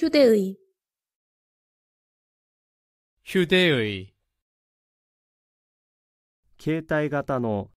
휴대의휴대의携帯型の